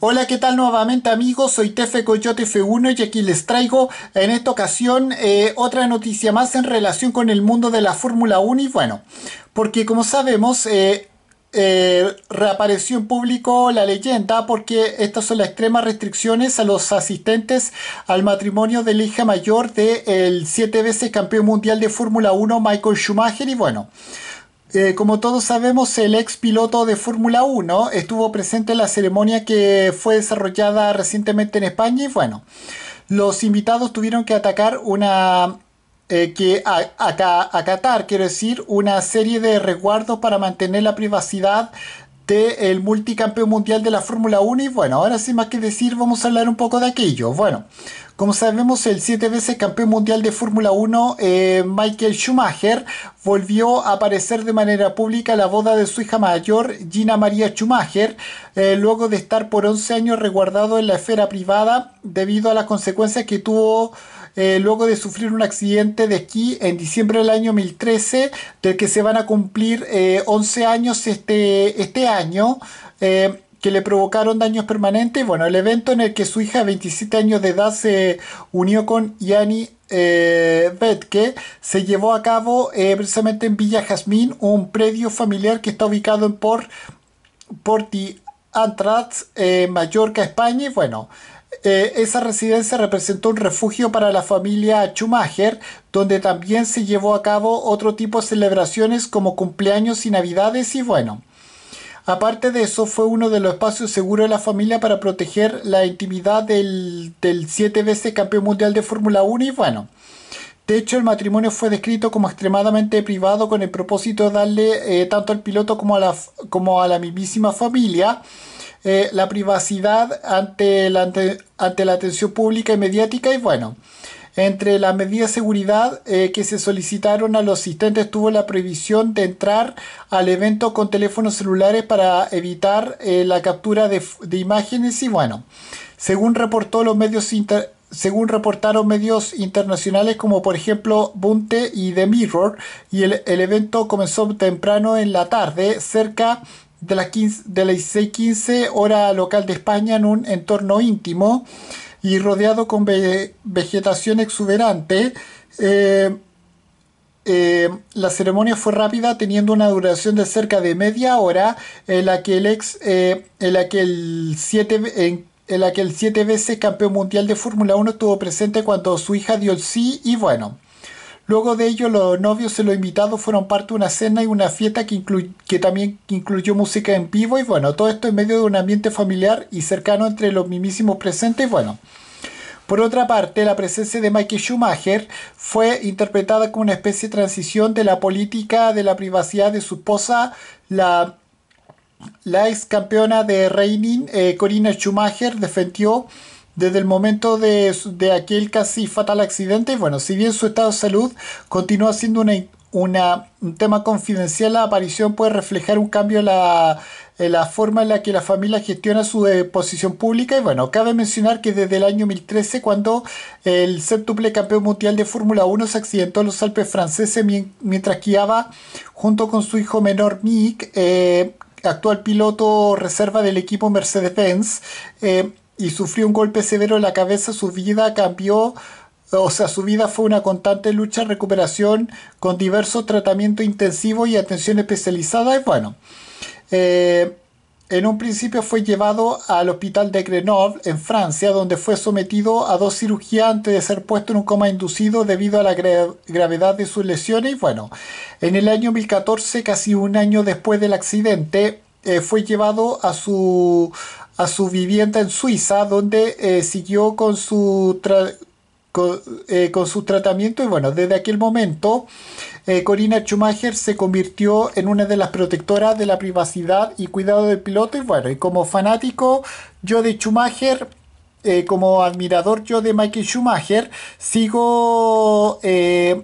Hola, ¿qué tal nuevamente amigos? Soy Tefe Coyote F1 y aquí les traigo en esta ocasión eh, otra noticia más en relación con el mundo de la Fórmula 1 y bueno, porque como sabemos... Eh, eh, reapareció en público la leyenda porque estas son las extremas restricciones a los asistentes al matrimonio de la hija mayor del de siete veces campeón mundial de Fórmula 1 Michael Schumacher y bueno, eh, como todos sabemos, el ex piloto de Fórmula 1 estuvo presente en la ceremonia que fue desarrollada recientemente en España y bueno, los invitados tuvieron que atacar una... Eh, que a, quiero decir, una serie de resguardos para mantener la privacidad del multicampeón mundial de la Fórmula 1 y bueno, ahora sin más que decir vamos a hablar un poco de aquello. Bueno, como sabemos el siete veces campeón mundial de Fórmula 1 eh, Michael Schumacher volvió a aparecer de manera pública la boda de su hija mayor Gina María Schumacher eh, luego de estar por 11 años resguardado en la esfera privada debido a las consecuencias que tuvo eh, luego de sufrir un accidente de esquí en diciembre del año 2013, del que se van a cumplir 11 eh, años este, este año. Eh, que le provocaron daños permanentes. Bueno, el evento en el que su hija de 27 años de edad se unió con Yanni eh, Betke se llevó a cabo precisamente en Villa Jazmín, un predio familiar que está ubicado en Porti Antrax, eh, Mallorca, España. Y bueno, eh, esa residencia representó un refugio para la familia Schumacher, donde también se llevó a cabo otro tipo de celebraciones como cumpleaños y navidades. Y bueno, Aparte de eso, fue uno de los espacios seguros de la familia para proteger la intimidad del, del siete veces campeón mundial de Fórmula 1 y bueno, de hecho, el matrimonio fue descrito como extremadamente privado con el propósito de darle eh, tanto al piloto como a la, como a mismísima familia eh, la privacidad ante la, ante, la atención pública y mediática y bueno. Entre las medidas de seguridad eh, que se solicitaron a los asistentes tuvo la prohibición de entrar al evento con teléfonos celulares para evitar la captura de, imágenes y bueno, según reportó los medios internacionales, según reportaron medios internacionales como por ejemplo Bunte y The Mirror, y el, evento comenzó temprano en la tarde, cerca de las, de las 6.15 hora local de España, en un entorno íntimo y rodeado con vegetación exuberante. Eh, eh, la ceremonia fue rápida, teniendo una duración de cerca de media hora, en la que el ex, eh, en la que el 7 en en la que el siete veces campeón mundial de Fórmula 1 estuvo presente cuando su hija dio el sí y bueno. Luego de ello, los novios y los invitados fueron parte de una cena y una fiesta que, también incluyó música en vivo y bueno, todo esto en medio de un ambiente familiar y cercano entre los mismísimos presentes y bueno. Por otra parte, la presencia de Michael Schumacher fue interpretada como una especie de transición de la política de la privacidad de su esposa, la la ex campeona de Reining, eh, Corina Schumacher, defendió desde el momento de, aquel casi fatal accidente. Y Bueno, si bien su estado de salud continúa siendo una, un tema confidencial, la aparición puede reflejar un cambio en la, la forma en la que la familia gestiona su posición pública. Y bueno, cabe mencionar que desde el año 2013, cuando el séptuple campeón mundial de Fórmula 1 se accidentó en los Alpes franceses mientras guiaba junto con su hijo menor Mick, eh, actual piloto reserva del equipo Mercedes-Benz, eh, y sufrió un golpe severo en la cabeza, su vida cambió o sea, su vida fue una constante lucha, recuperación, con diversos tratamientos intensivos y atención especializada. Y bueno, eh, en un principio fue llevado al hospital de Grenoble, en Francia, donde fue sometido a dos cirugías antes de ser puesto en un coma inducido debido a la gravedad de sus lesiones. Y bueno, en el año 2014, casi un año después del accidente, eh, fue llevado a su, a su vivienda en Suiza, donde eh, siguió con su, eh, con su tratamiento. Y bueno, desde aquel momento eh, Corina Schumacher se convirtió en una de las protectoras de la privacidad y cuidado del piloto. Y bueno, y como fanático, yo de Schumacher eh, como admirador yo de Michael Schumacher, sigo eh,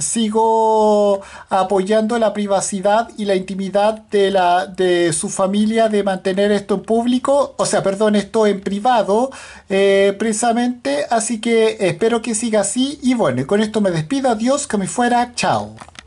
sigo apoyando la privacidad y la intimidad de, la, de su familia de mantener esto en público, o sea, perdón, esto en privado, eh, precisamente. Así que espero que siga así. Y bueno, con esto me despido. Adiós, que me fuera. Chao.